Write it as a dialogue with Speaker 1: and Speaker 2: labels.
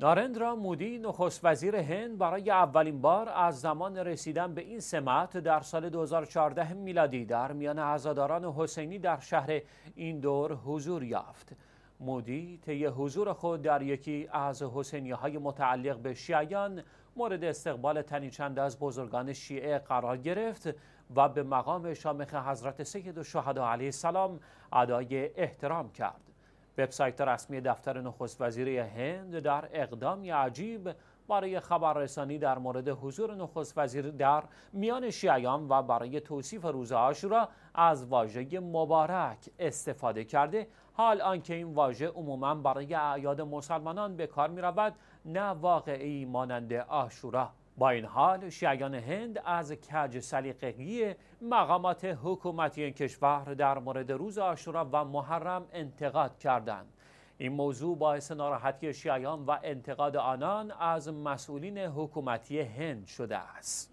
Speaker 1: نارندرا مودی نخست وزیر هند برای اولین بار از زمان رسیدن به این سمت در سال 2014 میلادی در میان عزاداران حسینی در شهر این دور حضور یافت. مودی طی حضور خود در یکی از حسینی های متعلق به شیعیان مورد استقبال تنی چند از بزرگان شیعه قرار گرفت و به مقام شامخ حضرت سید و علیه السلام ادای احترام کرد. وبسایت رسمی دفتر نخست وزیری هند در اقدامی عجیب برای خبررسانی در مورد حضور نخست وزیر در میان شیعیان و برای توصیف روز آشورا از واژه مبارک استفاده کرده حال آنکه این واژه عموما برای اعیاد مسلمانان به کار می رود نه واقعی مانند آشورا با این حال شیعیان هند از کج سلیقگی مقامات حکومتی این کشور در مورد روز آشورا و محرم انتقاد کردند این موضوع باعث ناراحتی شیعیان و انتقاد آنان از مسئولین حکومتی هند شده است